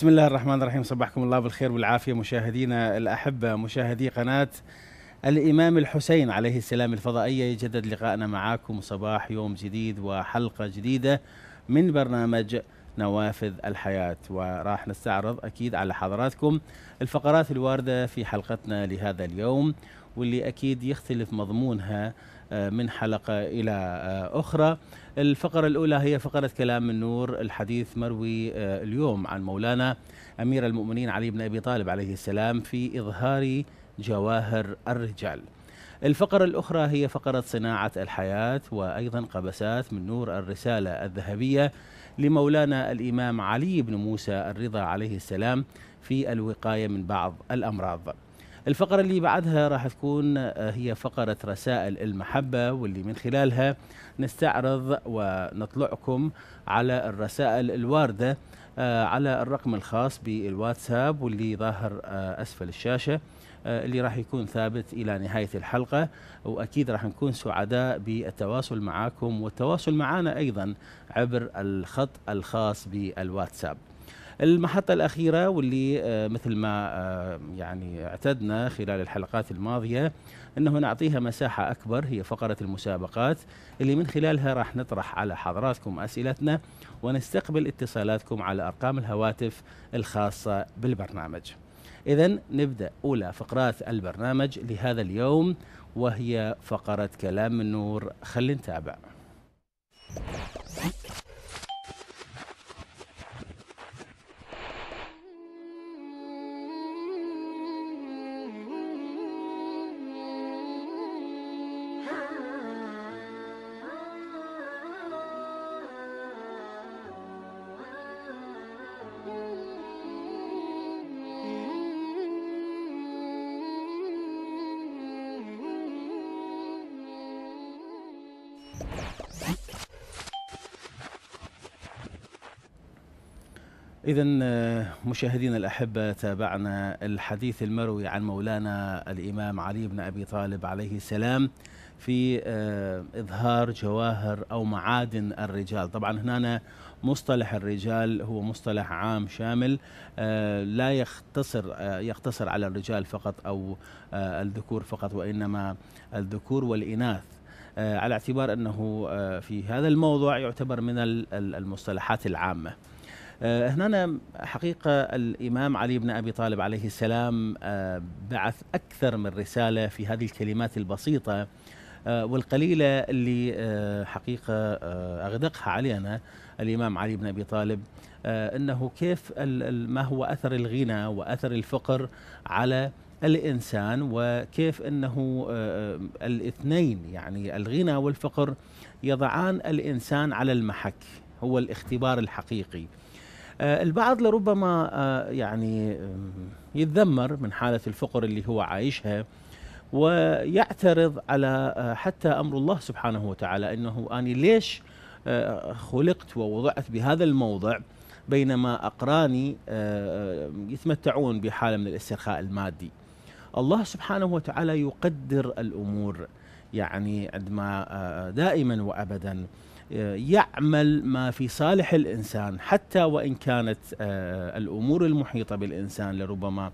بسم الله الرحمن الرحيم صبحكم الله بالخير والعافيه مشاهدينا الاحبه مشاهدي قناه الامام الحسين عليه السلام الفضائيه يجدد لقائنا معاكم صباح يوم جديد وحلقه جديده من برنامج نوافذ الحياه وراح نستعرض اكيد على حضراتكم الفقرات الوارده في حلقتنا لهذا اليوم واللي اكيد يختلف مضمونها آه، من حلقه الى آه، اخرى الفقرة الأولى هي فقرة كلام من نور الحديث مروي آه، اليوم عن مولانا أمير المؤمنين علي بن أبي طالب عليه السلام في إظهار جواهر الرجال الفقرة الأخرى هي فقرة صناعة الحياة وأيضا قبسات من نور الرسالة الذهبية لمولانا الإمام علي بن موسى الرضا عليه السلام في الوقاية من بعض الأمراض الفقرة اللي بعدها راح تكون آه، هي فقرة رسائل المحبة واللي من خلالها نستعرض ونطلعكم على الرسائل الواردة آه، على الرقم الخاص بالواتساب واللي ظاهر آه، أسفل الشاشة اللي راح يكون ثابت الى نهايه الحلقه واكيد راح نكون سعداء بالتواصل معاكم والتواصل معنا ايضا عبر الخط الخاص بالواتساب المحطة الأخيرة واللي آه، مثل ما آه، يعني اعتدنا خلال الحلقات الماضية أنه نعطيها مساحة أكبر هي فقرة المسابقات اللي من خلالها راح نطرح على حضراتكم أسئلتنا ونستقبل اتصالاتكم على أرقام الهواتف الخاصة بالبرنامج إذا نبدأ أولى فقرات البرنامج لهذا اليوم وهي فقرة كلام النور خلي نتابع إذا آه، مشاهدينا الأحبة تابعنا الحديث المروي عن مولانا الإمام علي بن أبي طالب عليه السلام في آه، إظهار جواهر أو معادن الرجال طبعا هنا مصطلح الرجال هو مصطلح عام شامل آه، لا يختصر يقتصر على الرجال فقط أو الذكور فقط وإنما الذكور والإناث على اعتبار أنه في هذا الموضوع يعتبر من المصطلحات العامة آه، هنا حقيقة الإمام علي بن أبي طالب عليه السلام آه، بعث أكثر من رسالة في هذه الكلمات البسيطة آه، والقليلة اللي حقيقة أغدقها علينا الإمام علي بن أبي طالب أنه كيف ما هو أثر الغنى وأثر الفقر على الانسان وكيف انه الاثنين يعني الغنى والفقر يضعان الانسان على المحك هو الاختبار الحقيقي آه، البعض لربما آه، يعني يتذمر من حالة الفقر اللي هو عايشها ويعترض على آه، حتى أمر الله سبحانه وتعالى أنه أنا ليش خلقت ووضعت بهذا الموضع بينما أقراني يتمتعون بحالة من الاسترخاء المادي الله سبحانه وتعالى يقدر الأمور يعني عندما دائما وأبدا يعمل ما في صالح الانسان حتى وان كانت آه، الامور المحيطه بالانسان لربما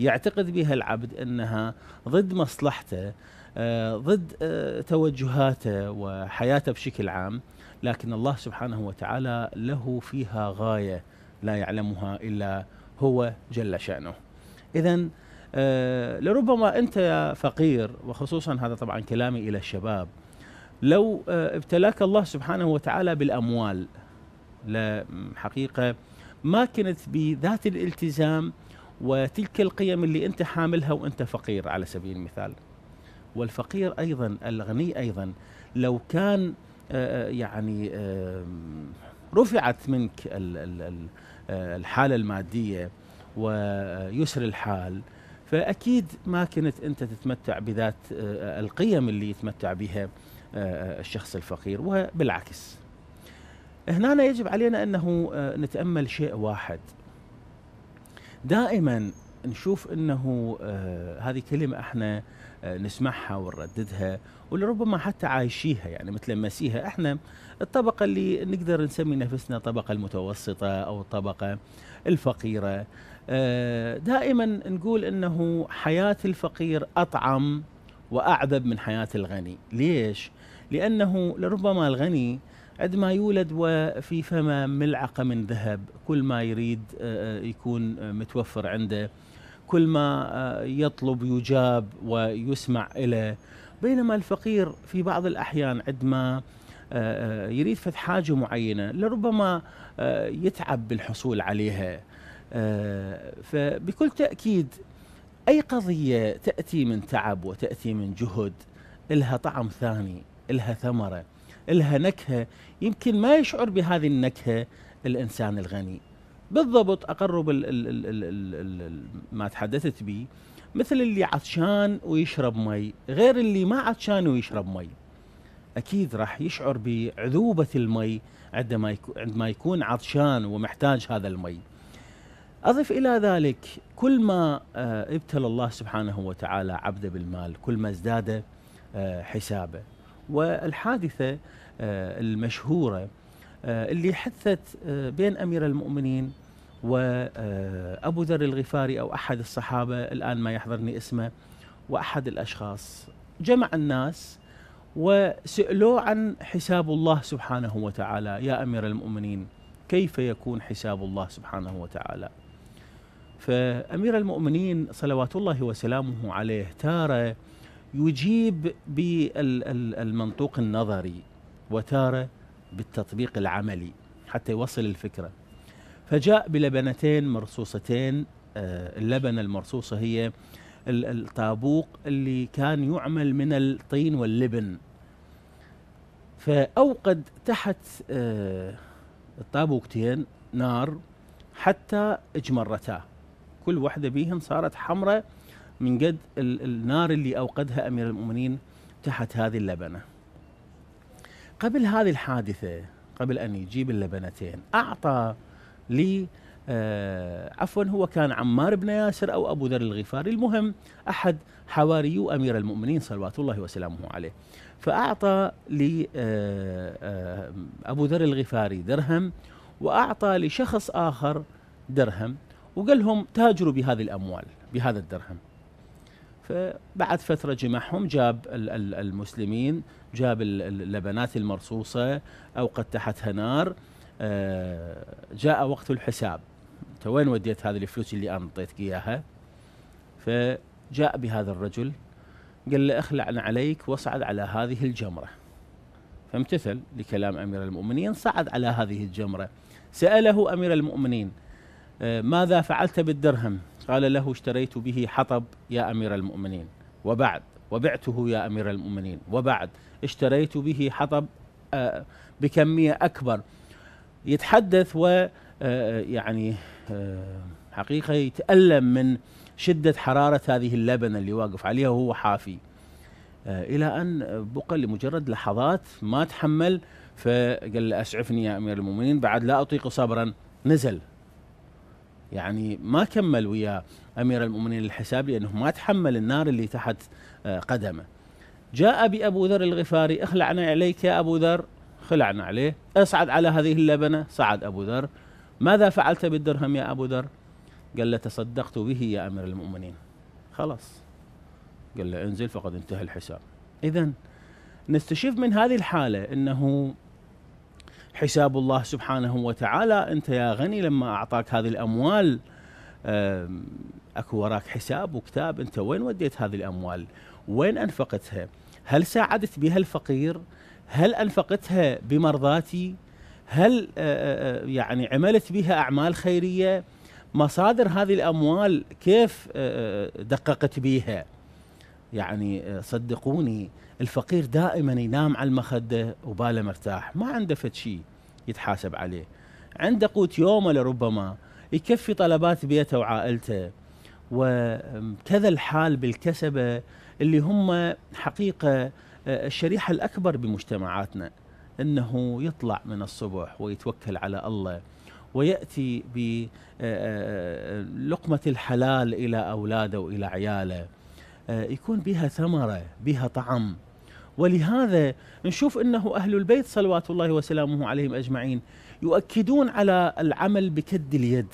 يعتقد بها العبد انها ضد مصلحته آه، ضد آه، توجهاته وحياته بشكل عام لكن الله سبحانه وتعالى له فيها غايه لا يعلمها الا هو جل شانه. اذا لربما انت يا فقير وخصوصا هذا طبعا كلامي الى الشباب لو آه، ابتلاك الله سبحانه وتعالى بالاموال حقيقه ما كنت بذات الالتزام وتلك القيم اللي انت حاملها وانت فقير على سبيل المثال والفقير ايضا الغني ايضا لو كان آه، آه، يعني رفعت منك الحاله الماديه ويسر الحال فاكيد ما كنت انت تتمتع بذات القيم اللي يتمتع بها آه، آه، الشخص الفقير وبالعكس هنا يجب علينا أنه آه، نتأمل شيء واحد دائما نشوف أنه هذه كلمة احنا نسمعها ونرددها ولربما حتى عايشيها يعني مثل مسيها احنا الطبقة اللي نقدر نسمي نفسنا الطبقة المتوسطة أو الطبقة الفقيرة دائما نقول أنه حياة الفقير أطعم وأعذب من حياة الغني ليش؟ لأنه لربما الغني عندما يولد وفي فمه ملعقة من ذهب كل ما يريد آه، آه، يكون آه، متوفر عنده كل ما يطلب يجاب ويسمع إليه بينما الفقير في بعض الأحيان عندما يريد فتح حاجة معينة لربما يتعب بالحصول عليها فبكل تأكيد أي قضية تأتي من تعب وتأتي من جهد إلها طعم ثاني إلها ثمرة إلها نكهة يمكن ما يشعر بهذه النكهة الإنسان الغني بالضبط أقرب الـ الـ الـ الـ الـ الـ ما تحدثت به مثل اللي عطشان ويشرب مي غير اللي ما عطشان ويشرب مي أكيد راح يشعر بعذوبة المي عندما عندما يكون عطشان ومحتاج هذا المي أضف إلى ذلك كل ما آه، ابتلى الله سبحانه وتعالى عبده بالمال كل ما ازداد آه، حسابه والحادثة آه، المشهورة آه، اللي حثت آه، بين أمير المؤمنين وأبو ذر الغفاري أو أحد الصحابة الآن ما يحضرني اسمه وأحد الأشخاص جمع الناس وسألوه عن حساب الله سبحانه وتعالى يا أمير المؤمنين كيف يكون حساب الله سبحانه وتعالى فأمير المؤمنين صلوات الله وسلامه عليه تاره يجيب بالمنطوق النظري وتاره بالتطبيق العملي حتى يوصل الفكره فجاء بلبنتين مرصوصتين آه، اللبنه المرصوصه هي الطابوق اللي كان يعمل من الطين واللبن فأوقد تحت آه، الطابوقتين نار حتى اجمرتا كل واحدة بيهن صارت حمرة من قد النار اللي أوقدها أمير المؤمنين تحت هذه اللبنة قبل هذه الحادثة قبل أن يجيب اللبنتين أعطى لي آه عفوا هو كان عمار بن ياسر أو أبو ذر الغفاري المهم أحد حواريو أمير المؤمنين صلوات الله وسلامه عليه فأعطى لي آه آه أبو ذر الغفاري درهم وأعطى لشخص آخر درهم وقال لهم تاجروا بهذه الأموال بهذا الدرهم فبعد فترة جمعهم جاب المسلمين جاب اللبنات المرصوصة أوقد تحتها نار آه، جاء وقت الحساب أنت وين وديت هذه الفلوس اللي أنا أعطيتك إياها فجاء بهذا الرجل قال له أخلع عليك واصعد على هذه الجمرة فامتثل لكلام أمير المؤمنين صعد على هذه الجمرة سأله أمير المؤمنين آه، ماذا فعلت بالدرهم قال له اشتريت به حطب يا أمير المؤمنين وبعد وبعته يا أمير المؤمنين وبعد اشتريت به حطب آه، بكمية أكبر يتحدث و آه، يعني آه، حقيقة يتألم من شدة حرارة هذه اللبنة اللي واقف عليها وهو حافي إلى أن بقى لمجرد لحظات ما تحمل فقال له أسعفني يا أمير المؤمنين بعد لا أطيق صبرا نزل يعني ما كمل ويا امير المؤمنين الحساب لانه ما تحمل النار اللي تحت آه، قدمه. جاء بابو ذر الغفاري اخلعنا عليك يا ابو ذر خلعنا عليه اصعد على هذه اللبنه صعد ابو ذر ماذا فعلت بالدرهم يا ابو ذر؟ قال له تصدقت به يا امير المؤمنين خلاص قال له انزل فقد انتهى الحساب اذا نستشف من هذه الحاله انه حساب الله سبحانه وتعالى أنت يا غني لما أعطاك هذه الأموال أكو وراك حساب وكتاب أنت وين وديت هذه الأموال وين أنفقتها هل ساعدت بها الفقير هل أنفقتها بمرضاتي هل يعني عملت بها أعمال خيرية مصادر هذه الأموال كيف دققت بها يعني صدقوني الفقير دائما ينام على المخدة وباله مرتاح ما عنده فد شيء يتحاسب عليه عنده قوت يومه لربما يكفي طلبات بيته وعائلته وكذا الحال بالكسبة اللي هم حقيقة آه، الشريحة الأكبر بمجتمعاتنا أنه يطلع من الصبح ويتوكل على الله ويأتي بلقمة آه، آه، الحلال إلى أولاده وإلى عياله آه، يكون بها ثمرة بها طعم ولهذا نشوف أنه أهل البيت صلوات الله وسلامه عليهم أجمعين يؤكدون على العمل بكد اليد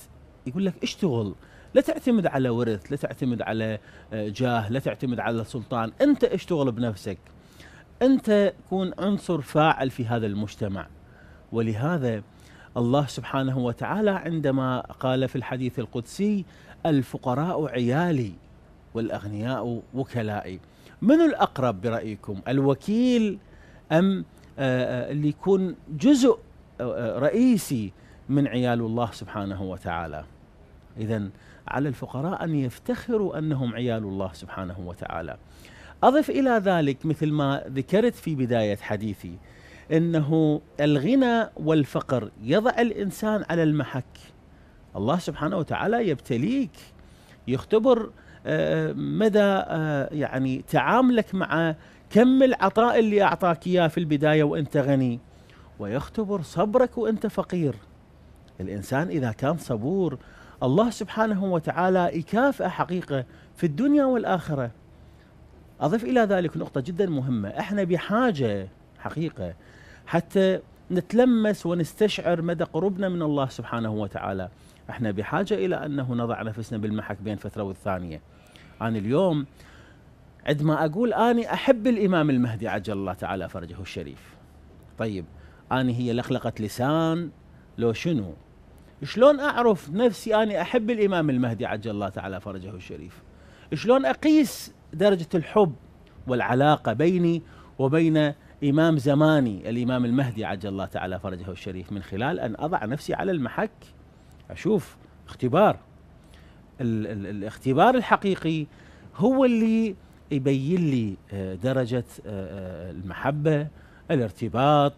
يقول لك اشتغل لا تعتمد على ورث لا تعتمد على آه، جاه لا تعتمد على سلطان أنت اشتغل بنفسك أنت كون عنصر فاعل في هذا المجتمع ولهذا الله سبحانه وتعالى عندما قال في الحديث القدسي الفقراء عيالي والأغنياء وكلائي من الأقرب برأيكم الوكيل أم آه، آه، اللي يكون جزء آه، رئيسي من عيال الله سبحانه وتعالى إذا على الفقراء أن يفتخروا أنهم عيال الله سبحانه وتعالى أضف إلى ذلك مثل ما ذكرت في بداية حديثي انه الغنى والفقر يضع الانسان على المحك الله سبحانه وتعالى يبتليك يختبر مدى آه، يعني تعاملك مع كم العطاء اللي اعطاك اياه في البدايه وانت غني ويختبر صبرك وانت فقير الانسان اذا كان صبور الله سبحانه وتعالى يكافئه حقيقه في الدنيا والاخره اضف الى ذلك نقطه جدا مهمه احنا بحاجه حقيقه حتى نتلمس ونستشعر مدى قربنا من الله سبحانه وتعالى احنا بحاجه الى انه نضع نفسنا بالمحك بين فتره والثانيه عن اليوم عندما أقول أني أحب الإمام المهدي عجل الله تعالى فرجه الشريف طيب أني هي لخلقة لسان لو شنو شلون أعرف نفسي أني أحب الإمام المهدي عجل الله تعالى فرجه الشريف شلون أقيس درجة الحب والعلاقة بيني وبين إمام زماني الإمام المهدي عجل الله تعالى فرجه الشريف من خلال أن أضع نفسي على المحك أشوف اختبار ال ال الاختبار الحقيقي هو اللي يبين لي آه، درجة آه، آه، المحبة الارتباط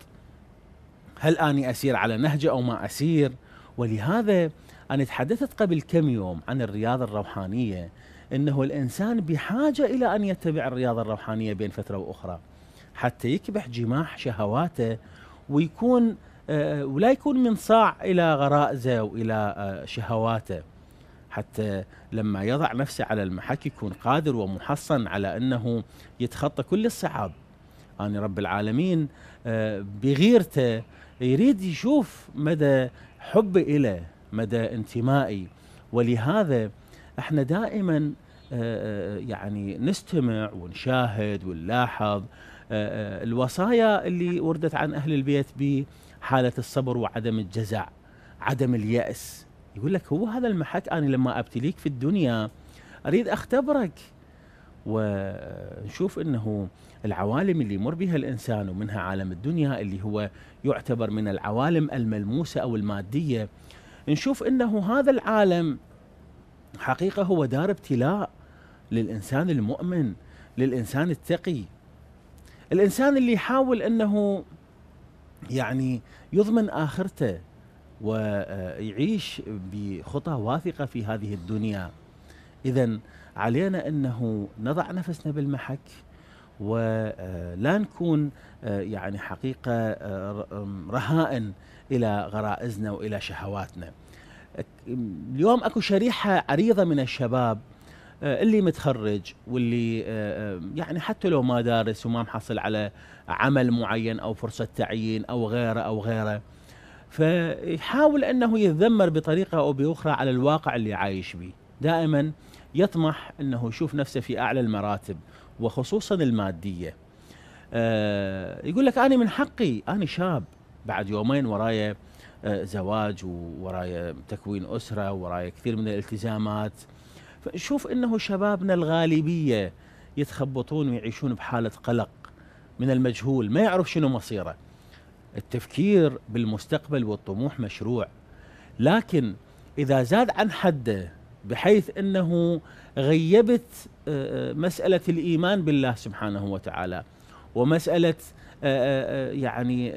هل أني أسير على نهجة أو ما أسير ولهذا أنا تحدثت قبل كم يوم عن الرياضة الروحانية أنه الإنسان بحاجة إلى أن يتبع الرياضة الروحانية بين فترة وأخرى حتى يكبح جماح شهواته ويكون ولا يكون من صاع إلى غرائزه وإلى شهواته حتى لما يضع نفسه على المحك يكون قادر ومحصن على انه يتخطى كل الصعاب اني رب العالمين آه، بغيرته يريد يشوف مدى حبي إله مدى انتمائي ولهذا احنا دائما آه، آه، يعني نستمع ونشاهد ونلاحظ الوصايا اللي وردت عن أهل البيت بحالة الصبر وعدم الجزع عدم اليأس يقول لك هو هذا المحك انا لما ابتليك في الدنيا اريد اختبرك ونشوف انه العوالم اللي يمر بها الانسان ومنها عالم الدنيا اللي هو يعتبر من العوالم الملموسه او الماديه نشوف انه هذا العالم حقيقه هو دار ابتلاء للانسان المؤمن للانسان التقي الانسان اللي يحاول انه يعني يضمن اخرته ويعيش بخطى واثقة في هذه الدنيا إذا علينا أنه نضع نفسنا بالمحك ولا آه، نكون آه، يعني حقيقة آه، رهائن إلى غرائزنا وإلى شهواتنا اليوم أكو شريحة عريضة من الشباب اللي متخرج واللي يعني حتى لو ما دارس وما محصل على عمل معين أو فرصة تعيين أو غيره أو غيره فيحاول انه يتذمر بطريقه او باخرى على الواقع اللي عايش به دائما يطمح انه يشوف نفسه في اعلى المراتب وخصوصا الماديه آه يقول لك انا من حقي انا شاب بعد يومين ورايا آه زواج ورايا تكوين اسره ورايا كثير من الالتزامات فشوف انه شبابنا الغالبيه يتخبطون ويعيشون بحاله قلق من المجهول ما يعرف شنو مصيره التفكير بالمستقبل والطموح مشروع لكن اذا زاد عن حده بحيث انه غيبت آه، آه، مساله الايمان بالله سبحانه وتعالى ومساله آه، يعني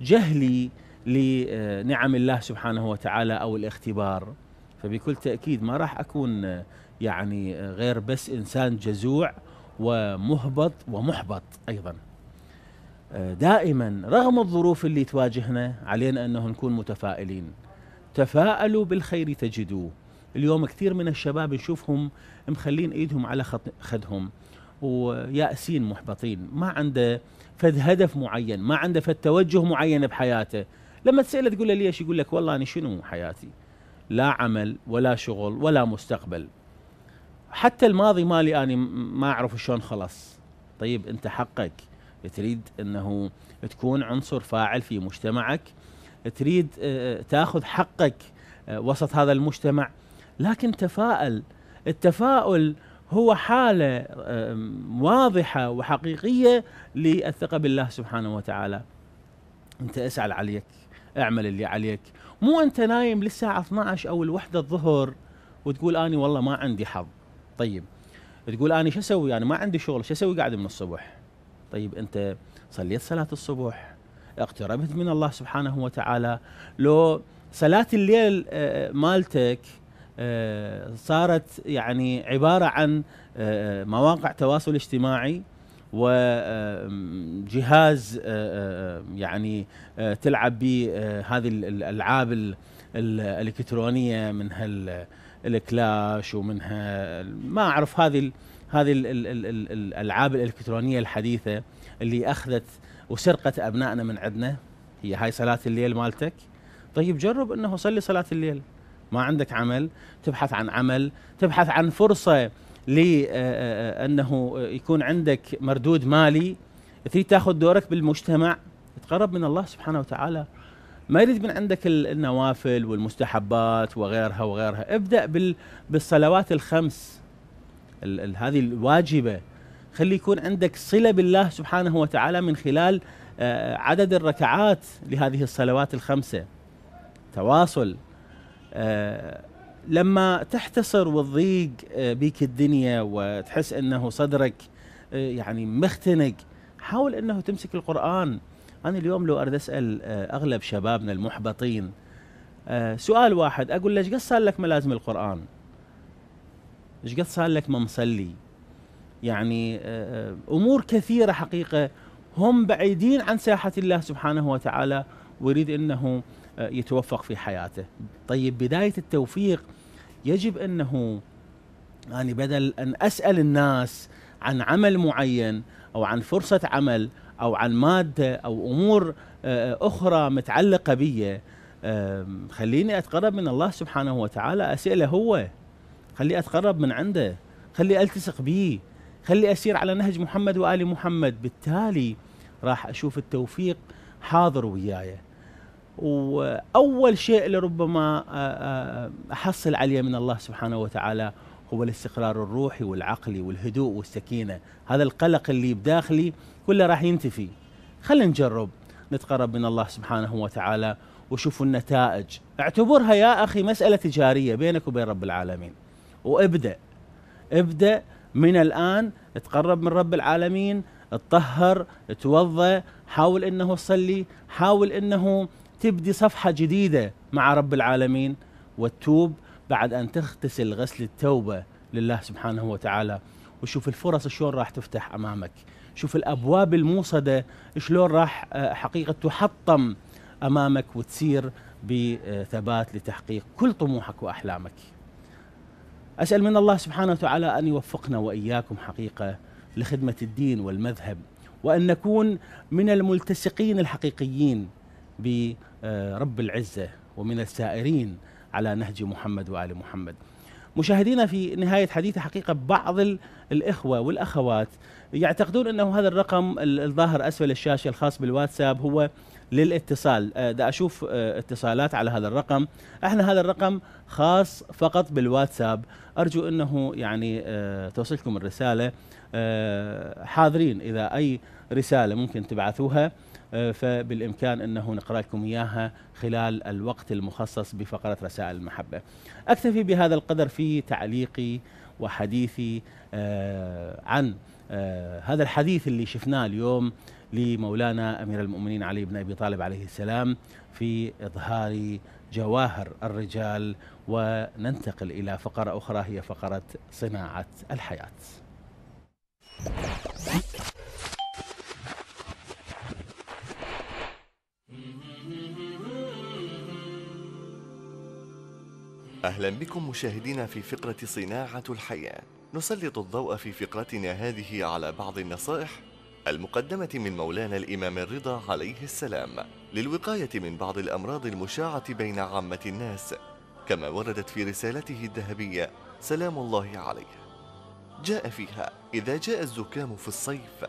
جهلي لنعم الله سبحانه وتعالى او الاختبار فبكل تاكيد ما راح اكون يعني غير بس انسان جزوع ومهبط ومحبط ايضا دائما رغم الظروف اللي تواجهنا علينا انه نكون متفائلين تفائلوا بالخير تجدوه اليوم كثير من الشباب نشوفهم مخلين ايدهم على خدهم ويائسين محبطين ما عنده فد هدف معين ما عنده فد توجه معين بحياته لما تسأله تقول له ليش يقول لك والله أنا شنو حياتي لا عمل ولا شغل ولا مستقبل حتى الماضي مالي أنا ما أعرف شلون خلص طيب أنت حقك تريد انه تكون عنصر فاعل في مجتمعك تريد آه، آه، تاخذ حقك آه، وسط هذا المجتمع لكن تفائل التفاؤل هو حاله واضحه وحقيقيه للثقه بالله سبحانه وتعالى انت اسأل عليك اعمل اللي عليك مو انت نايم للساعه 12 او الوحده الظهر وتقول اني والله ما عندي حظ طيب تقول اني شو اسوي انا ما عندي شغل شو اسوي قاعد من الصبح طيب أنت صليت صلاة الصبح اقتربت من الله سبحانه وتعالى لو صلاة الليل آه، مالتك آه، صارت يعني عبارة عن آه، مواقع تواصل اجتماعي وجهاز يعني تلعب به هذه الالعاب الالكترونيه منها الكلاش ومنها ما اعرف هذه هذه الالعاب الالكترونيه الحديثه اللي اخذت وسرقت ابنائنا من عندنا هي هاي صلاه الليل مالتك طيب جرب انه صلي صلاه الليل ما عندك عمل تبحث عن عمل تبحث عن فرصه لانه آه، آه، آه، يكون عندك مردود مالي تريد تاخذ دورك بالمجتمع تقرب من الله سبحانه وتعالى ما يريد من عندك النوافل والمستحبات وغيرها وغيرها ابدا بالصلوات الخمس ال ال هذه الواجبه خلي يكون عندك صله بالله سبحانه وتعالى من خلال آه، عدد الركعات لهذه الصلوات الخمسه تواصل آه، لما تحتصر وتضيق آه، بيك الدنيا وتحس انه صدرك يعني مختنق حاول انه تمسك القران انا اليوم لو اريد اسال اغلب شبابنا المحبطين سؤال واحد اقول لك ايش صار لك ملازم القران ايش قد صار لك ما مصلي يعني آه، آه، امور كثيره حقيقه هم بعيدين عن ساحه الله سبحانه وتعالى ويريد انه آه، يتوفق في حياته طيب بدايه التوفيق يجب انه يعني بدل ان اسال الناس عن عمل معين او عن فرصه عمل او عن ماده او امور اخرى متعلقه بي خليني اتقرب من الله سبحانه وتعالى اساله هو خلي أتقرب من عنده خلي ألتصق به خلي أسير على نهج محمد وآل محمد بالتالي راح أشوف التوفيق حاضر وياي وأول شيء لربما آه، آه، أحصل عليه من الله سبحانه وتعالى هو الاستقرار الروحي والعقلي والهدوء والسكينة هذا القلق اللي بداخلي كله راح ينتفي خلينا نجرب نتقرب من الله سبحانه وتعالى وشوفوا النتائج اعتبرها يا أخي مسألة تجارية بينك وبين رب العالمين وابدأ ابدأ من الآن تقرب من رب العالمين تطهر توضأ حاول أنه تصلي حاول أنه تبدي صفحة جديدة مع رب العالمين وتوب بعد أن تغتسل غسل التوبة لله سبحانه وتعالى وشوف الفرص شلون راح تفتح أمامك شوف الأبواب الموصدة شلون راح آه، حقيقة تحطم أمامك وتسير بثبات لتحقيق كل طموحك وأحلامك أسأل من الله سبحانه وتعالى أن يوفقنا وإياكم حقيقة لخدمة الدين والمذهب وأن نكون من الملتصقين الحقيقيين برب العزة ومن السائرين على نهج محمد وآل محمد مشاهدينا في نهاية حديث حقيقة بعض الإخوة والأخوات يعتقدون أنه هذا الرقم الظاهر أسفل الشاشة الخاص بالواتساب هو للاتصال آه، دا اشوف آه، اتصالات على هذا الرقم احنا هذا الرقم خاص فقط بالواتساب ارجو انه يعني آه، توصلكم الرساله حاضرين اذا اي رساله ممكن تبعثوها فبالامكان انه نقرا لكم اياها خلال الوقت المخصص بفقره رسائل المحبه. اكتفي بهذا القدر في تعليقي وحديثي عن هذا الحديث اللي شفناه اليوم لمولانا أمير المؤمنين علي بن أبي طالب عليه السلام في إظهار جواهر الرجال وننتقل إلى فقرة أخرى هي فقرة صناعة الحياة أهلا بكم مشاهدينا في فقرة صناعة الحياة نسلط الضوء في فقرتنا هذه على بعض النصائح المقدمة من مولانا الإمام الرضا عليه السلام للوقاية من بعض الأمراض المشاعة بين عامة الناس كما وردت في رسالته الذهبية سلام الله عليه جاء فيها إذا جاء الزكام في الصيف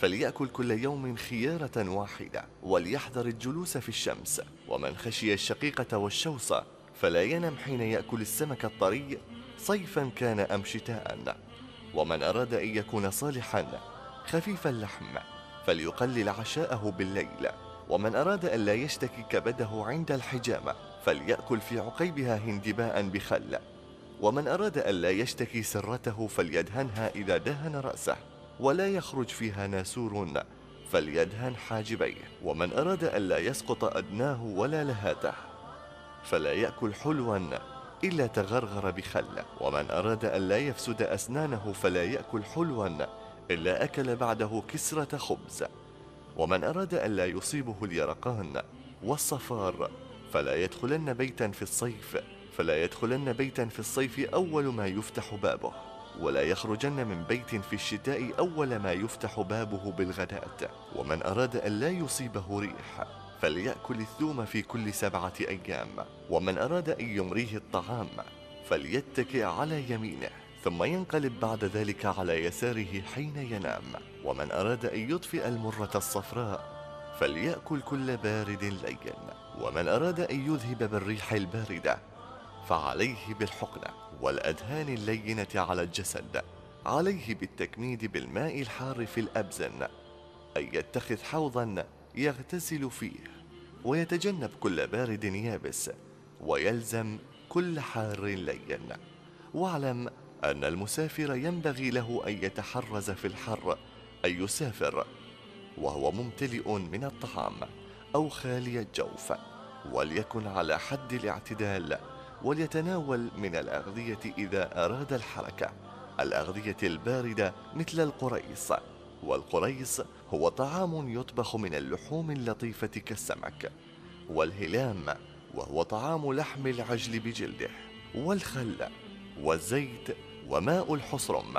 فليأكل كل يوم خيارة واحدة وليحذر الجلوس في الشمس ومن خشي الشقيقة والشوصة فلا ينم حين يأكل السمك الطري صيفا كان أم شتاء ومن أراد أن يكون صالحا خفيف اللحم فليقلل عشاءه بالليل ومن أراد أن لا يشتكي كبده عند الحجامة فليأكل في عقيبها هندباء بخل ومن أراد أن لا يشتكي سرته فليدهنها إذا دهن رأسه ولا يخرج فيها ناسور فليدهن حاجبيه ومن أراد أن لا يسقط أدناه ولا لهاته فلا يأكل حلوا إلا تغرغر بخل ومن أراد أن لا يفسد أسنانه فلا يأكل حلوا إلا أكل بعده كسرة خبز ومن أراد أن لا يصيبه اليرقان والصفار فلا يدخلن بيتا في الصيف فلا يدخلن بيتا في الصيف أول ما يفتح بابه ولا يخرجن من بيت في الشتاء أول ما يفتح بابه بالغداة ومن أراد أن لا يصيبه ريح فليأكل الثوم في كل سبعة أيام ومن أراد أن يمريه الطعام فليتكئ على يمينه ثم ينقلب بعد ذلك على يساره حين ينام ومن أراد أن يطفئ المرة الصفراء فليأكل كل بارد لين ومن أراد أن يذهب بالريح الباردة فعليه بالحقنة والأدهان اللينة على الجسد عليه بالتكميد بالماء الحار في الأبزن أن يتخذ حوضا يغتسل فيه ويتجنب كل بارد يابس ويلزم كل حار لين واعلم أن المسافر ينبغي له أن يتحرز في الحر أن يسافر وهو ممتلئ من الطعام أو خالي الجوف وليكن على حد الاعتدال وليتناول من الأغذية إذا أراد الحركة الأغذية الباردة مثل القريص والقريص هو طعام يطبخ من اللحوم اللطيفة كالسمك والهلام وهو طعام لحم العجل بجلده والخل والزيت وماء الحصرم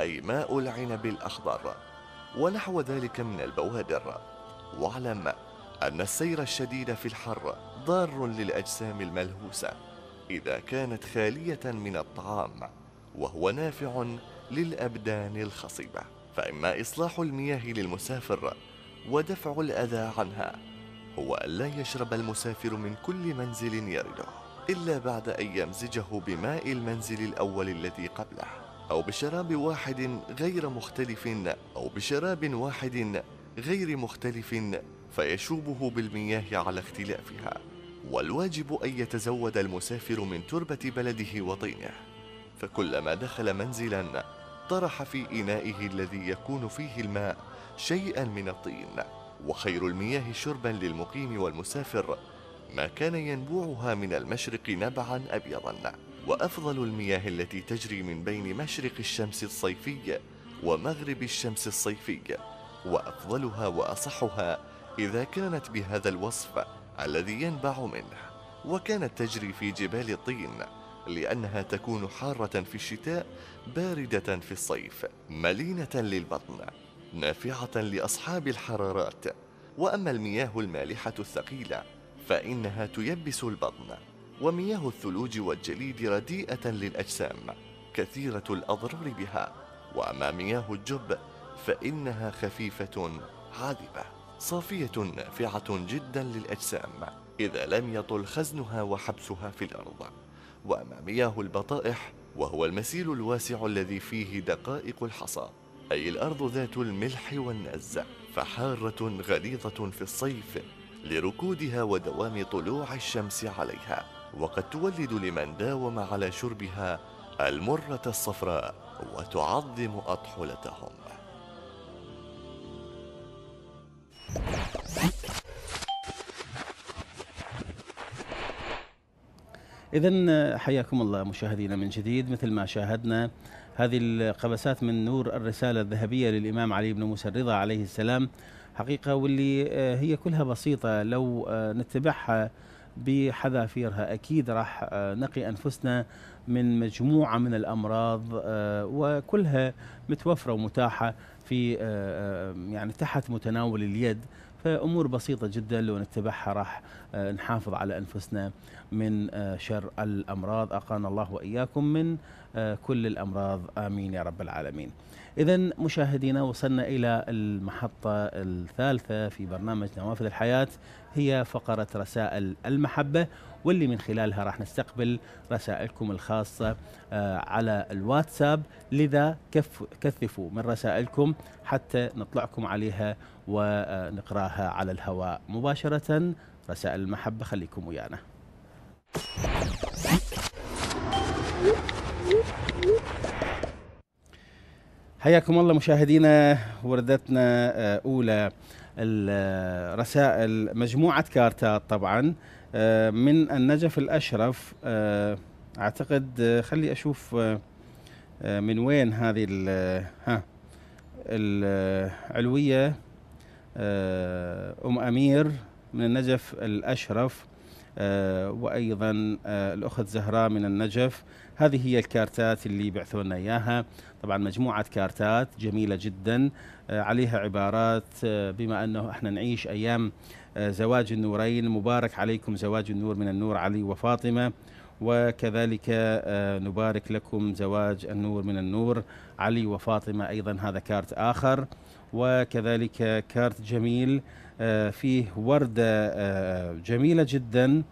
أي ماء العنب الأخضر ونحو ذلك من البوادر واعلم أن السير الشديد في الحر ضار للأجسام الملهوسة إذا كانت خالية من الطعام وهو نافع للأبدان الخصبة فإما إصلاح المياه للمسافر ودفع الأذى عنها هو أن لا يشرب المسافر من كل منزل يرده إلا بعد أن يمزجه بماء المنزل الأول الذي قبله أو بشراب واحد غير مختلف أو بشراب واحد غير مختلف فيشوبه بالمياه على اختلافها والواجب أن يتزود المسافر من تربة بلده وطينه فكلما دخل منزلا طرح في إنائه الذي يكون فيه الماء شيئا من الطين وخير المياه شربا للمقيم والمسافر ما كان ينبوعها من المشرق نبعا أبيضا وأفضل المياه التي تجري من بين مشرق الشمس الصيفية ومغرب الشمس الصيفية وأفضلها وأصحها إذا كانت بهذا الوصف الذي ينبع منه وكانت تجري في جبال الطين لأنها تكون حارة في الشتاء باردة في الصيف ملينة للبطن نافعة لأصحاب الحرارات وأما المياه المالحة الثقيلة فإنها تيبس البطن ومياه الثلوج والجليد رديئة للأجسام كثيرة الأضرار بها وأما مياه الجب فإنها خفيفة عذبة صافية نافعة جدا للأجسام إذا لم يطل خزنها وحبسها في الأرض وأما مياه البطائح وهو المسيل الواسع الذي فيه دقائق الحصى أي الأرض ذات الملح والنز فحارة غليظة في الصيف لركودها ودوام طلوع الشمس عليها وقد تولد لمن داوم على شربها المرة الصفراء وتعظم أطحلتهم إذا حياكم الله مشاهدينا من جديد مثل ما شاهدنا هذه القبسات من نور الرسالة الذهبية للإمام علي بن موسى الرضا عليه السلام حقيقة واللي آه، هي كلها بسيطة لو آه، نتبعها بحذافيرها أكيد راح آه، نقي أنفسنا من مجموعة من الأمراض وكلها متوفرة ومتاحة في يعني تحت متناول اليد فامور بسيطه جدا لو نتبعها راح نحافظ على انفسنا من شر الامراض اقانا الله واياكم من كل الامراض امين يا رب العالمين إذا مشاهدينا وصلنا إلى المحطة الثالثة في برنامج نوافذ الحياة هي فقرة رسائل المحبة واللي من خلالها راح نستقبل رسائلكم الخاصة آه، على الواتساب لذا كف كثفوا من رسائلكم حتى نطلعكم عليها ونقراها على الهواء مباشرة رسائل المحبة خليكم ويانا حياكم الله مشاهدينا وردتنا آه، اولى الرسائل مجموعه كارتات طبعا آه، من النجف الاشرف آه، اعتقد خلي اشوف من وين هذه ال ها العلويه ام امير من النجف الاشرف وايضا الاخت زهراء من النجف هذه هي الكارتات اللي بعثوا لنا اياها طبعا مجموعه كارتات جميله جدا آه، عليها عبارات آه، بما انه احنا نعيش ايام آه، زواج النورين مبارك عليكم زواج النور من النور علي وفاطمه وكذلك نبارك لكم زواج النور من النور علي وفاطمه ايضا هذا كارت اخر وكذلك كارت جميل فيه ورده جميله جدا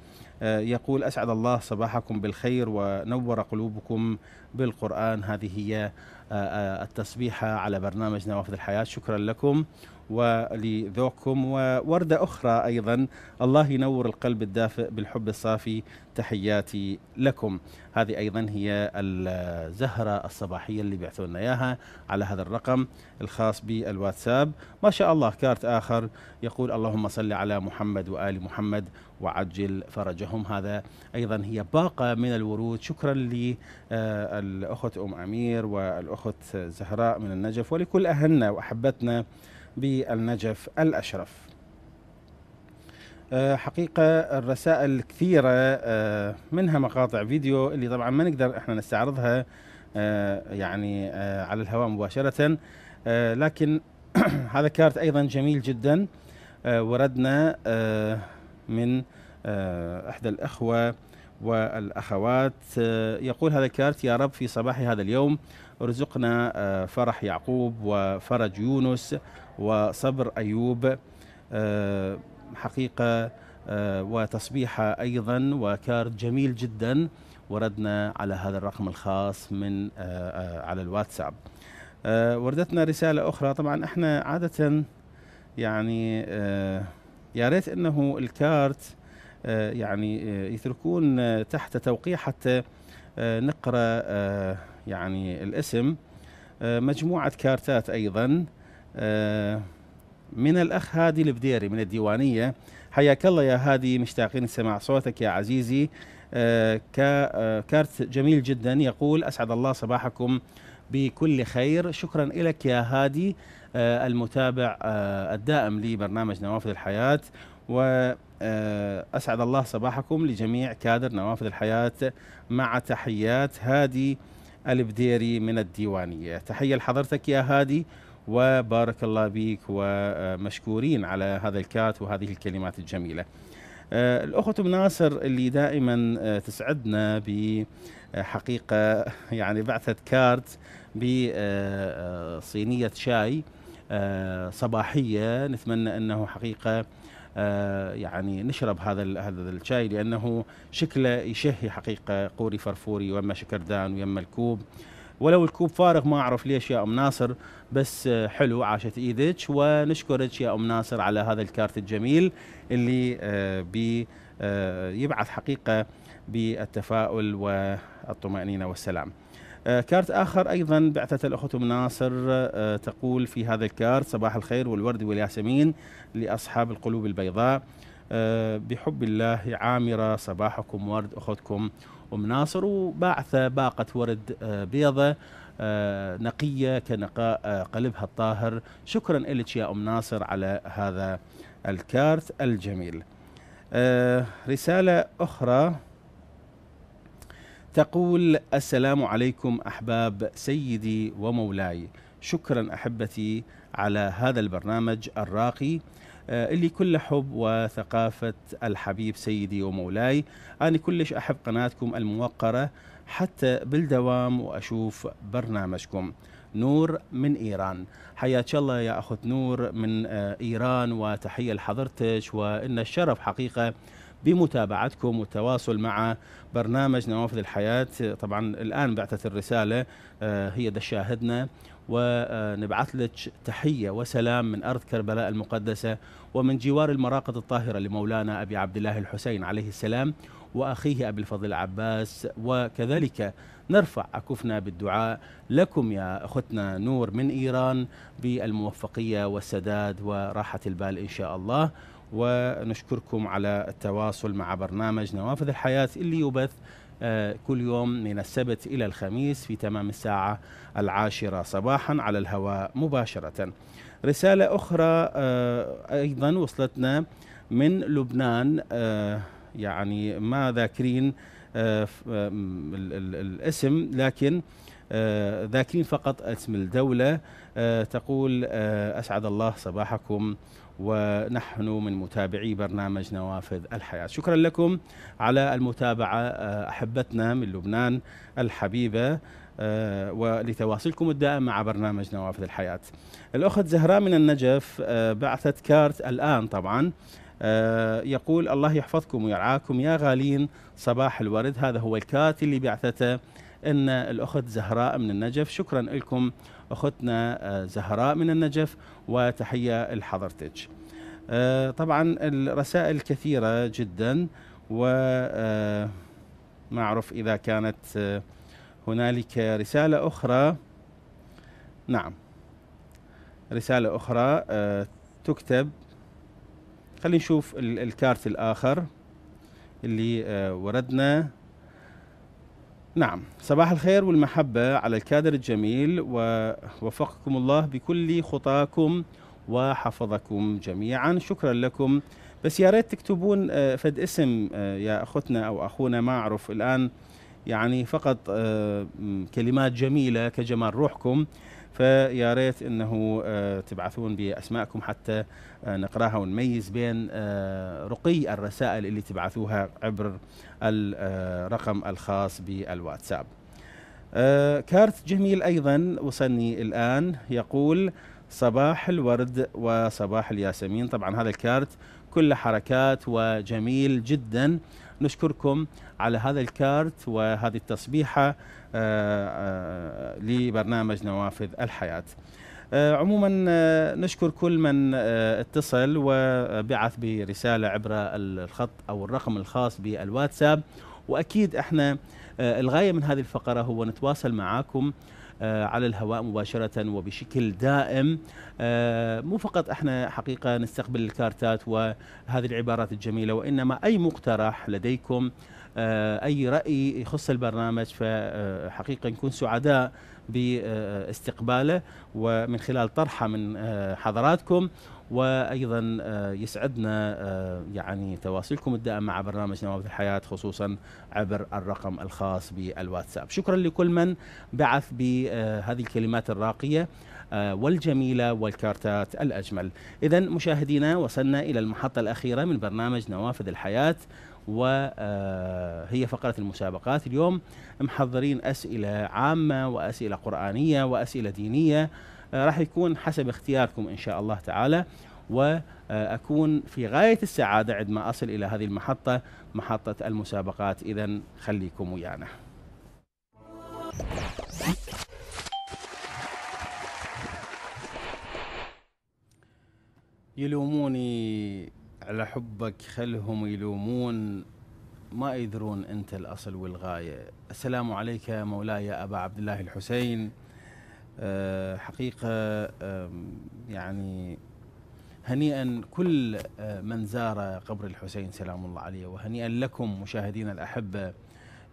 آه، يقول أسعد الله صباحكم بالخير ونور قلوبكم بالقرآن هذه هي آه، آه، التصبيحة على برنامج نوافذ الحياة شكرا لكم ولذوقكم ووردة أخرى أيضا الله ينور القلب الدافئ بالحب الصافي تحياتي لكم هذه أيضا هي الزهرة الصباحية اللي بعثوا لنا إياها على هذا الرقم الخاص بالواتساب ما شاء الله كارت آخر يقول اللهم صل على محمد وآل محمد وعجل فرجهم هذا أيضا هي باقة من الورود شكرا للأخت آه، أم أمير والأخت زهراء من النجف ولكل أهلنا وأحبتنا بالنجف الأشرف آه، حقيقة الرسائل كثيرة آه، منها مقاطع فيديو اللي طبعا ما نقدر احنا نستعرضها آه، يعني على الهواء مباشرة لكن هذا كارت ايضا جميل جدا وردنا من احدى الاخوه والأخوات يقول هذا الكارت يا رب في صباح هذا اليوم ارزقنا فرح يعقوب وفرج يونس وصبر أيوب آه، حقيقة آه، وتصبيحة أيضا وكارت جميل جدا وردنا على هذا الرقم الخاص من آه، على الواتساب وردتنا رسالة أخرى طبعا احنا عادة يعني يا ريت انه الكارت يعني يتركون تحت توقيع حتى نقرا يعني الاسم مجموعة كارتات أيضا آه، من الأخ هادي البديري من الديوانية حياك الله يا هادي مشتاقين لسماع صوتك يا عزيزي آه، آه، كارت جميل جدا يقول أسعد الله صباحكم بكل خير شكرا لك يا هادي المتابع الدائم لبرنامج نوافذ الحياة و أسعد الله صباحكم لجميع كادر نوافذ الحياة مع تحيات هادي البديري من الديوانية تحية لحضرتك يا هادي وبارك الله بك ومشكورين على هذا الكات وهذه الكلمات الجميله. آه، الأخت أم ناصر اللي دائما آه، تسعدنا بحقيقة يعني بعثت كارت بصينية آه، شاي صباحية نتمنى أنه حقيقة يعني نشرب هذا هذا الشاي لانه شكله يشهي حقيقه قوري فرفوري ويما شكردان ويما الكوب ولو الكوب فارغ ما اعرف ليش يا ام ناصر بس آه، حلو عاشت ايدك ونشكرك يا ام ناصر على هذا الكارت الجميل اللي آه، بي آه، يبعث حقيقه بالتفاؤل والطمانينه والسلام. كارت آخر أيضا بعثته الأخت أم ناصر تقول في هذا الكارت صباح الخير والورد والياسمين لأصحاب القلوب البيضاء بحب الله عامرة صباحكم ورد أختكم أم ناصر وباعثه باقة ورد آه، بيضة آه، نقية كنقاء آه، قلبها الطاهر شكرا لك يا أم ناصر على هذا الكارت الجميل رسالة أخرى تقول السلام عليكم أحباب سيدي ومولاي شكرا أحبتي على هذا البرنامج الراقي آه، اللي كله حب وثقافة الحبيب سيدي ومولاي أنا كلش أحب قناتكم الموقرة حتى بالدوام وأشوف برنامجكم نور من إيران حياك الله يا أخت نور من آه، إيران وتحية لحضرتك وإن الشرف حقيقة بمتابعتكم والتواصل مع برنامج نوافذ الحياة طبعا الآن بعثت الرسالة آه، هي دشاهدنا ونبعث لك تحية وسلام من أرض كربلاء المقدسة ومن جوار المراقد الطاهرة لمولانا أبي عبد الله الحسين عليه السلام وأخيه أبي الفضل العباس وكذلك نرفع أكفنا بالدعاء لكم يا أختنا نور من إيران بالموفقية والسداد وراحة البال إن شاء الله ونشكركم على التواصل مع برنامج نوافذ الحياة اللي يبث آه، كل يوم من السبت إلى الخميس في تمام الساعة العاشرة صباحا على الهواء مباشرة رسالة أخرى آه، أيضا وصلتنا من لبنان آه، يعني ما ذاكرين الاسم لكن ذاكرين فقط اسم الدولة تقول أسعد الله صباحكم ونحن من متابعي برنامج نوافذ الحياة شكرا لكم على المتابعة آه، أحبتنا من لبنان الحبيبة آه، ولتواصلكم الدائم مع برنامج نوافذ الحياة الأخت زهراء من النجف آه، بعثت كارت الآن طبعا يقول الله يحفظكم ويرعاكم يا غالين صباح الورد هذا هو الكارت اللي بعثته ان الاخت زهراء من النجف شكرا لكم أختنا آه، زهراء من النجف وتحية لحضرتك آه، طبعا الرسائل كثيرة جدا وما آه، أعرف إذا كانت هنالك رسالة أخرى نعم رسالة أخرى تكتب خلينا نشوف الكارت الآخر اللي وردنا نعم صباح الخير والمحبة على الكادر الجميل ووفقكم الله بكل خطاكم وحفظكم جميعا شكرا لكم بس يا ريت تكتبون آه، فد اسم آه، يا أختنا أو أخونا ما أعرف الآن يعني فقط آه، كلمات جميلة كجمال روحكم فيا ريت انه آه، تبعثون باسمائكم حتى آه، نقراها ونميز بين آه، رقي الرسائل اللي تبعثوها عبر الرقم الخاص بالواتساب. كارت جميل ايضا وصلني الان يقول صباح الورد وصباح الياسمين طبعا هذا الكارت كل حركات وجميل جدا نشكركم على هذا الكارت وهذه التصبيحة آه، آه، لبرنامج نوافذ الحياة آه، عموما نشكر كل من اتصل وبعث برسالة عبر الخط أو الرقم الخاص بالواتساب وأكيد احنا الغاية من هذه الفقرة هو نتواصل معاكم على الهواء مباشرة وبشكل دائم مو فقط احنا حقيقة نستقبل الكارتات وهذه العبارات الجميلة وإنما أي مقترح لديكم آه، اي راي يخص البرنامج فحقيقه نكون سعداء باستقباله ومن خلال طرحه من آه، حضراتكم وايضا آه، يسعدنا يعني تواصلكم الدائم مع برنامج نوابذ الحياه خصوصا عبر الرقم الخاص بالواتساب شكرا لكل من بعث بهذه الكلمات الراقيه والجميله والكارتات الاجمل اذا مشاهدينا وصلنا الى المحطه الاخيره من برنامج نوافذ الحياه وهي آه، فقرة المسابقات اليوم محضرين أسئلة عامة وأسئلة قرآنية وأسئلة دينية آه، راح يكون حسب اختياركم إن شاء الله تعالى وأكون آه، في غاية السعادة عندما أصل إلى هذه المحطة محطة المسابقات إذا خليكم ويانا يلوموني على حبك خلهم يلومون ما يدرون أنت الأصل والغاية السلام عليك مولاي أبا عبد الله الحسين آه، حقيقة يعني هنيئا كل آه، من زار قبر الحسين سلام الله عليه وهنيئا لكم مشاهدينا الأحبة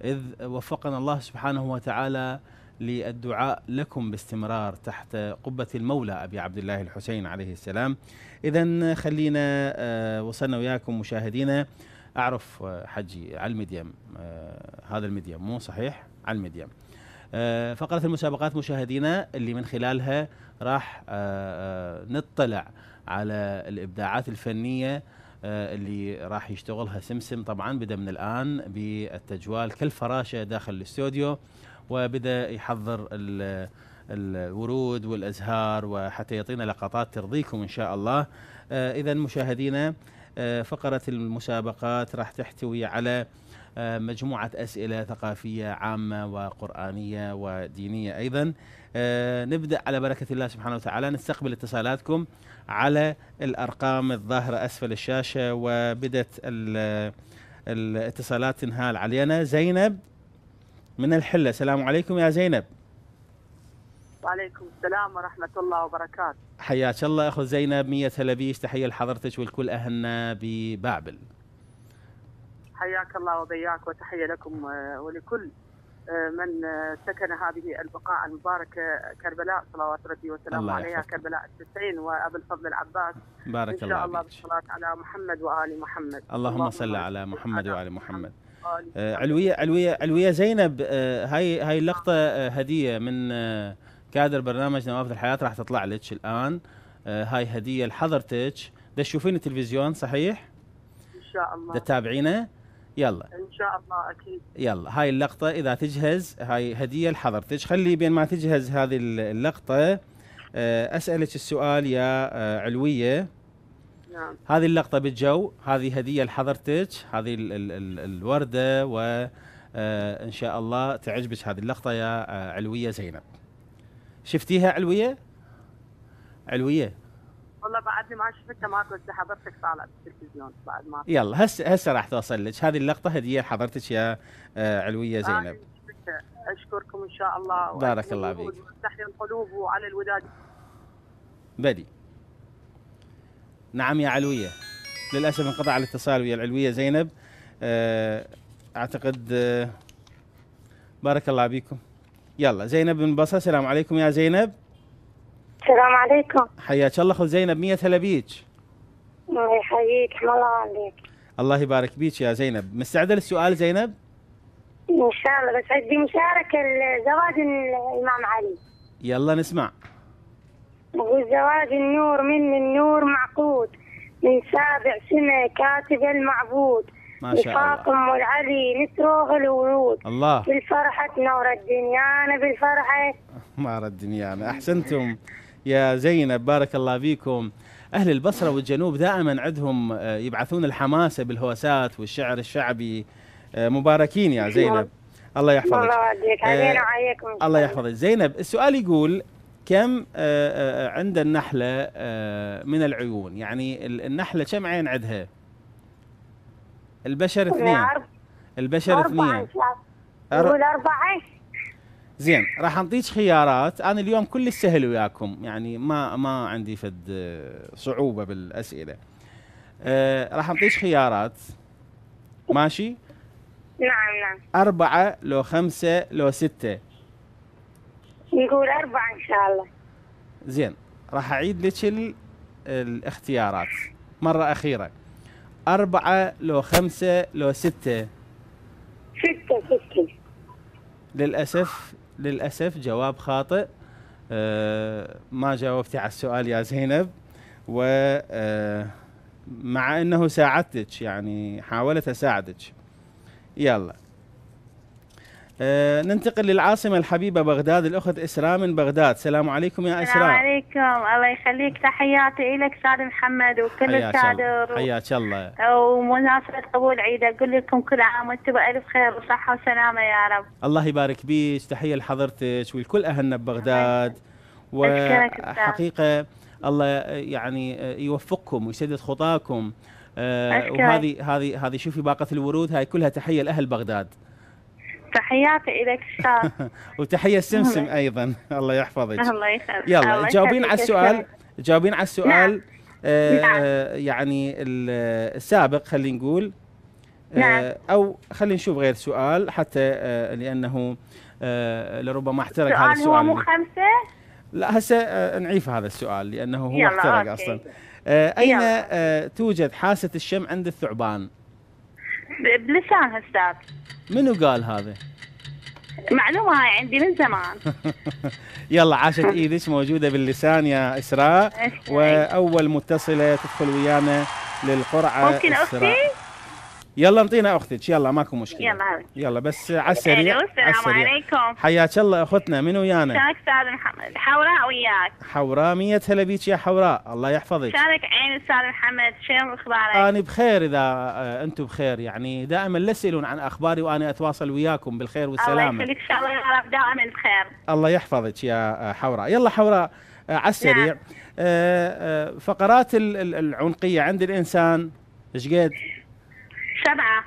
إذ وفقنا الله سبحانه وتعالى للدعاء لكم باستمرار تحت قبة المولى أبي عبد الله الحسين عليه السلام إذا خلينا آه، وصلنا وياكم مشاهدينا أعرف آه، حجي على الميديم آه، هذا الميديم مو صحيح على الميديم فقرة المسابقات مشاهدينا اللي من خلالها راح نطلع على الإبداعات الفنية اللي راح يشتغلها سمسم طبعا بدأ من الآن بالتجوال كالفراشة داخل الاستوديو وبدا يحضر الورود والازهار وحتى يعطينا لقطات ترضيكم ان شاء الله آه، اذا مشاهدينا آه، فقره المسابقات راح تحتوي على آه، مجموعة أسئلة ثقافية عامة وقرآنية ودينية أيضا نبدأ على بركة الله سبحانه وتعالى نستقبل اتصالاتكم على الأرقام الظاهرة أسفل الشاشة وبدت الاتصالات تنهال علينا زينب من الحلة السلام عليكم يا زينب وعليكم السلام ورحمة الله وبركاته حياك الله أخو زينب مية تلبيش تحية لحضرتك والكل أهلنا ببابل حياك الله وبياك وتحية لكم آه، ولكل آه، من آه، سكن هذه البقاع المباركة كربلاء صلوات ربي وسلامه عليها كربلاء التسعين وأبو الفضل العباس بارك الله إن شاء الله, بالصلاة على محمد وآل محمد اللهم, اللهم صل على محمد وآل محمد. آه، علويه علويه علويه زينب آه، هاي هاي اللقطه آه، هديه من كادر برنامج نوافذ الحياه راح تطلع لك الان هاي هديه لحضرتك تشوفين التلفزيون صحيح؟ ان شاء الله تتابعينه؟ يلا ان شاء الله اكيد يلا هاي اللقطه اذا تجهز هاي هديه لحضرتك خلي بين ما تجهز هذه اللقطه اسالك السؤال يا علويه نعم. هذه اللقطة بالجو هذه هدية لحضرتك هذه ال ال ال الوردة و آه، ان شاء الله تعجبك هذه اللقطة يا آه، علوية زينب شفتيها علوية؟ علوية والله بعدني ما شفتها ما قلت حضرتك طالعة بالتلفزيون بعد ما يلا هسه هسه راح توصل لك هذه اللقطة هدية لحضرتك يا آه، علوية زينب اشكركم ان شاء الله بارك الله فيك تحيا القلوب وعلى الوداد بدي نعم يا علوية للأسف انقطع الاتصال ويا العلوية زينب آه، أعتقد آه، بارك الله بكم يلا زينب من بصر السلام عليكم يا زينب السلام عليكم حياك الله خذ زينب مية هلا بيك الله يحييك الله عليك الله يبارك بيك يا زينب مستعدة للسؤال زينب ان شاء الله بس عندي مشاركة لزواج الامام علي يلا نسمع وزواج النور من النور مفقود من سابع سنة كاتب المعبود ما شاء الله الفاطم والعلي نتروغ الورود الله بالفرحة تنور الدنيا أنا بالفرحة مار الدنيا أحسنتم يا زينب بارك الله فيكم أهل البصرة والجنوب دائما عندهم آه، يبعثون الحماسة بالهوسات والشعر الشعبي آه، مباركين يا نعم. زينب الله يحفظك الله يوديك آه، الله يحفظك زينب السؤال يقول كم آه، آه، آه، عند النحلة من العيون يعني النحلة كم عين عندها البشر اثنين البشر اثنين أربعة زين راح انطيك خيارات انا اليوم كل سهل وياكم يعني ما ما عندي فد صعوبه بالاسئله أه راح انطيك خيارات ماشي نعم نعم أربعة لو خمسة لو ستة نقول أربعة إن شاء الله زين راح أعيد لك الاختيارات مرة أخيرة أربعة لو خمسة لو ستة ستة ستة للأسف للأسف جواب خاطئ أه ما جاوبتي على السؤال يا زينب و آه، مع انه ساعدتك يعني حاولت اساعدك يلا آه ننتقل للعاصمة الحبيبة بغداد الأخت إسراء من بغداد سلام عليكم يا إسراء السلام عليكم الله يخليك تحياتي لك سعد محمد وكل الكادر حياك الله ومناسبة قبول عيد أقول لكم كل عام وأنتم بألف خير وصحة وسلامة يا رب الله يبارك بيك تحية لحضرتك ولكل أهلنا ببغداد وحقيقة الله يعني يوفقكم ويسدد خطاكم آه وهذه هذه هذه شوفي باقة الورود هاي كلها تحية لأهل بغداد تحياتي إليك أستاذ وتحية سمسم أيضا الله يحفظك الله يخليك يلا جاوبين على السؤال جاوبين على السؤال نعم. آه نعم. يعني السابق خلينا نقول آه، نعم. آه او خلينا نشوف غير سؤال حتى آه لانه آه لربما احترق هذا السؤال هو مو خمسه؟ لا هسه آه نعيف هذا السؤال لانه هو احترق اصلا آه اين آه توجد حاسه الشم عند الثعبان؟ بلسان استاذ منو قال هذا؟ معلومة هاي عندي من زمان يلا عاشت ايدك موجودة باللسان يا اسراء واول متصلة تدخل ويانا للقرعة ممكن اختي؟ يلا انطينا اختك يلا ماكو مشكله يلا يلا بس على السريع السلام عليكم حياك الله اختنا من ويانا شلونك استاذ محمد حوراء وياك حوراء مية هلا بيك يا حوراء الله يحفظك شارك عين استاذ محمد شنو اخبارك انا بخير اذا آه انتم بخير يعني دائما لا تسالون عن اخباري وانا اتواصل وياكم بالخير والسلامه الله يخليك ان شاء الله دائما بخير الله يحفظك يا آه، حوراء يلا حوراء آه على السريع نعم. آه, آه، فقرات العنقيه عند الانسان ايش قد؟ سبعة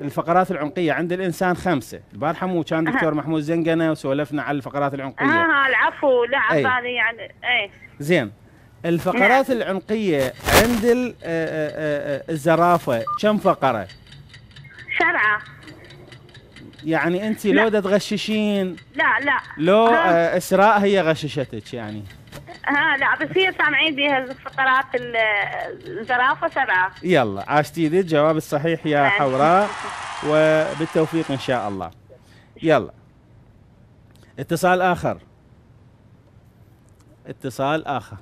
الفقرات العنقية عند الإنسان خمسة البارحة مو كان دكتور محمود زنقنا وسولفنا على الفقرات العنقية آه العفو لا عفاني يعني أي زين الفقرات نعم. العنقية عند آآ آآ آه، آه، آه، الزرافة كم فقرة؟ سبعة يعني انت لو تغششين لا لا لو اسراء هي غششتك يعني ها لا بس هي سامعين بها فقرات الزرافه سبعه يلا عاشتي ذي الجواب الصحيح يا نعم. حوراء وبالتوفيق ان شاء الله يلا اتصال اخر اتصال اخر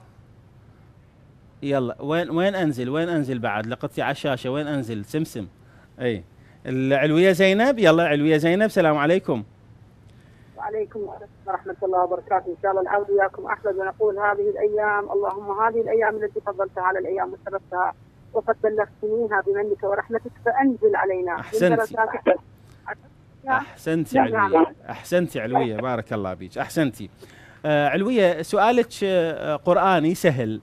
يلا وين وين انزل وين انزل بعد لقطتي على الشاشه وين انزل سمسم اي العلويه زينب يلا علويه زينب سلام عليكم وعليكم ورحمة الله وبركاته إن شاء الله العود وياكم أحمد ونقول هذه الأيام اللهم هذه الأيام التي فضلتها على الأيام وشرفتها وقد بلغتنيها بمنك ورحمتك فأنزل علينا أحسنت أحسنتي نعم. علوية أحسنتي علوية بارك الله بيك أحسنتي آه علوية سؤالك آه، قرآني سهل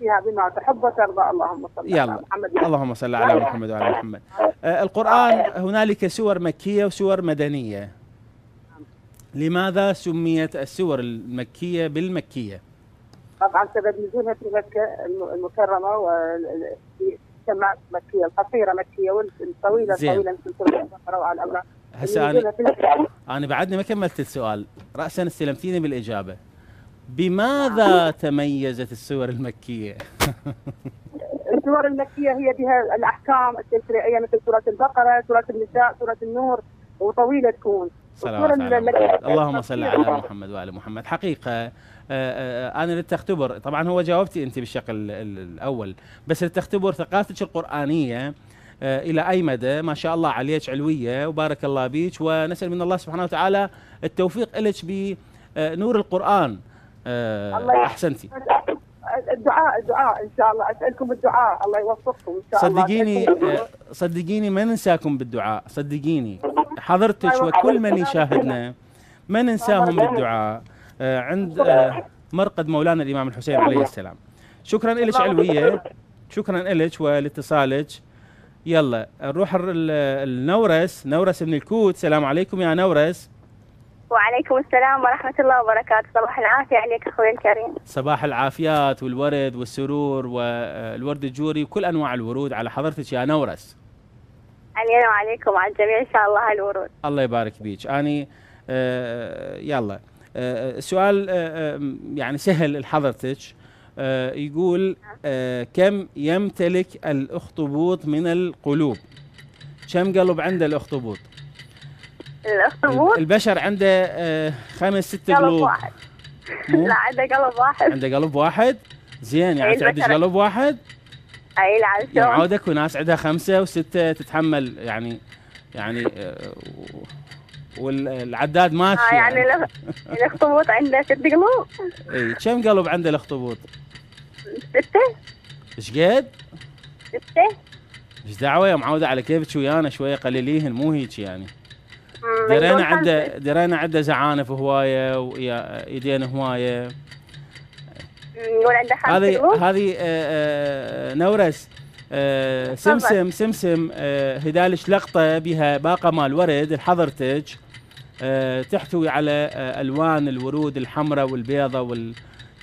يا بما تحب وترضى اللهم صل على محمد اللهم صل على محمد وعلى محمد آه القرآن هنالك سور مكية وسور مدنية لماذا سميت السور المكية بالمكية؟ طبعا سبب نزولها في مكة المكرمة و سماء مكية القصيرة مكية والطويلة الطويلة مثل على الأمر هسه أنا أنا بعدني ما كملت السؤال رأسا استلمتيني بالإجابة بماذا نعم. تميزت السور المكية؟ السور المكية هي بها الأحكام التشريعية مثل سورة البقرة، سورة النساء، سورة النور وطويلة تكون سلام على اللهم صل على محمد وعلى محمد حقيقة آه، آه، آه، أنا للتختبر طبعا هو جاوبتي أنت بالشق الأول بس للتختبر ثقافتك القرآنية الى اي مدى ما شاء الله عليك علويه وبارك الله بيك ونسال من الله سبحانه وتعالى التوفيق لك بنور القران احسنتي الدعاء الدعاء ان شاء الله اسالكم الدعاء الله يوفقكم ان شاء صدقيني الله صدقيني صدقيني ما ننساكم بالدعاء صدقيني أيوة، حضرتك أيوة، وكل من يشاهدنا ما ننساهم أيوة. بالدعاء آه، عند آه، مرقد مولانا الامام الحسين عليه السلام شكرا لك علويه شكرا لك ولاتصالك يلا نروح النورس نورس من الكوت سلام عليكم يا نورس وعليكم السلام ورحمة الله وبركاته صباح العافية عليك أخوي الكريم صباح العافيات والورد والسرور والورد الجوري وكل أنواع الورود على حضرتك يا نورس علينا وعليكم وعلى الجميع إن شاء الله الورود الله يبارك بيك أني آه يلا آه سؤال آه, آه، يعني سهل لحضرتك آه، يقول آه، كم يمتلك الأخطبوط من القلوب كم قلب عند الأخطبوط الأخطبوط البشر عنده آه، خمس ست قلوب قلب واحد لا عنده قلب واحد عنده قلب واحد زين يعني انت عندك قلب واحد اي العب يعني عودك وناس عندها خمسه وسته تتحمل يعني يعني آه، والعداد ماشي آه يعني, يعني. الاخطبوط عنده ست قلوب اي كم قلب عنده الاخطبوط؟ سته ايش قد؟ سته ايش دعوه يا معوده على كيفك ويانا شويه قليليهن مو هيك يعني درينا عنده درينا عنده زعانف هوايه ويا هوايه يقول عنده هذه هذه آه، آه، نورس آه، سمسم سمسم هدالش لقطة بها باقة مال ورد لحضرتك تحتوي على ألوان الورود الحمراء والبيضة وال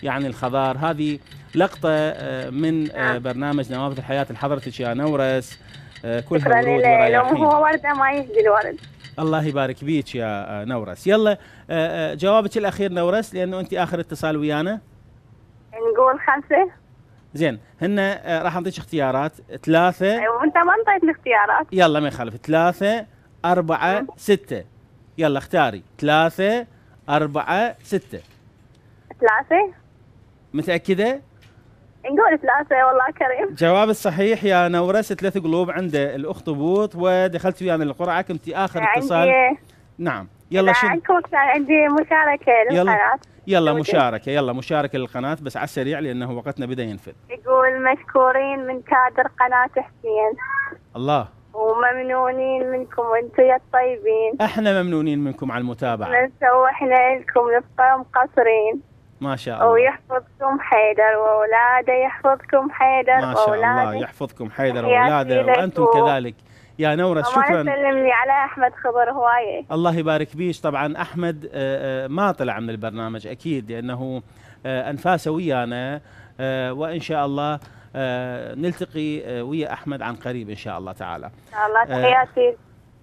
يعني الخضار هذه لقطة من نعم. برنامج نوافذ الحياة لحضرتك يا نورس كلها ورود ورياحين لو هو وردة ما يهدي الورد الله يبارك بيك يا آه، نورس يلا آه، آه، جوابك الاخير نورس لانه انت اخر اتصال ويانا نقول خمسه زين هن راح نعطيك اختيارات ثلاثه ايوه انت ما انطيتني اختيارات يلا ما يخالف ثلاثه أربعة أيوة. ستة يلا اختاري ثلاثة أربعة ستة ثلاثة متأكدة؟ نقول ثلاثة والله كريم جواب الصحيح يا نورس ثلاث قلوب عند الأخطبوط ودخلت ويانا يعني القرعة كنت آخر عندي اتصال نعم يلا شو عندي مشاركة للقناة يلا مشاركة يلا مشاركة للقناة بس على السريع لأنه وقتنا بدأ ينفذ يقول مشكورين من كادر قناة حسين الله وممنونين منكم وانتم يا الطيبين احنا ممنونين منكم على المتابعة نسوي احنا لكم نبقى مقصرين ما شاء الله ويحفظكم حيدر وأولاده يحفظكم حيدر واولاده ما شاء الله يحفظكم حيدر وأولاده وأنتم و... كذلك يا نورة شكرا الله يسلمني على أحمد خبر هواية الله يبارك بيش طبعا أحمد آه، آه، ما طلع من البرنامج أكيد لأنه آه، أنفاسه ويانا وإن شاء الله نلتقي ويا أحمد عن قريب إن شاء الله تعالى الله تحياتي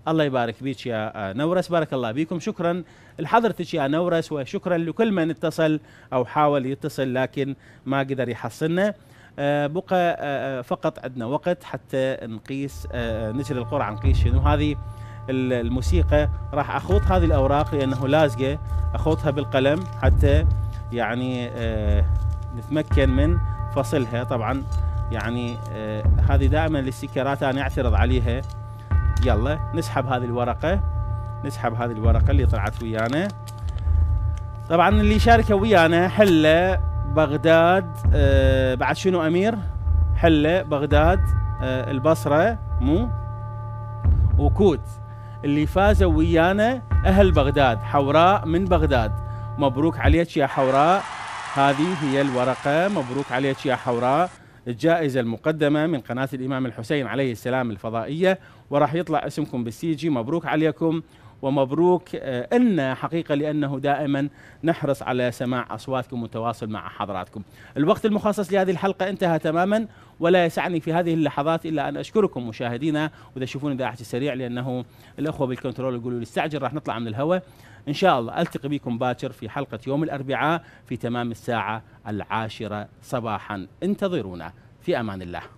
الله يبارك بيك يا آه، نورس بارك الله بكم شكرا لحضرتك يا نورس وشكرا لكل من اتصل أو حاول يتصل لكن ما قدر يحصلنا آه، بقى آه، فقط عندنا وقت حتى نقيس نجري القرعة نقيس شنو هذه الموسيقى راح أخوض هذه الأوراق لأنه لازقة أخوضها بالقلم حتى يعني نتمكن من فصلها طبعا يعني هذه دائما الاستيكرات أنا أعترض عليها يلا نسحب هذه الورقة نسحب هذه الورقة اللي طلعت ويانا طبعا اللي شاركه ويانا حلة بغداد آه بعد شنو أمير حلة بغداد آه البصرة مو وكوت اللي فازوا ويانا أهل بغداد حوراء من بغداد مبروك عليك يا حوراء هذه هي الورقة مبروك عليك يا حوراء الجائزة المقدمة من قناة الإمام الحسين عليه السلام الفضائية وراح يطلع اسمكم بالسي جي مبروك عليكم ومبروك لنا آه، حقيقة لأنه دائما نحرص على سماع أصواتكم والتواصل مع حضراتكم الوقت المخصص لهذه الحلقة انتهى تماما ولا يسعني في هذه اللحظات إلا أن أشكركم مشاهدينا وإذا تشوفون إذاعة السريع لأنه الأخوة بالكنترول يقولوا لي استعجل راح نطلع من الهواء إن شاء الله ألتقي بكم باكر في حلقة يوم الأربعاء في تمام الساعة العاشرة صباحا انتظرونا في أمان الله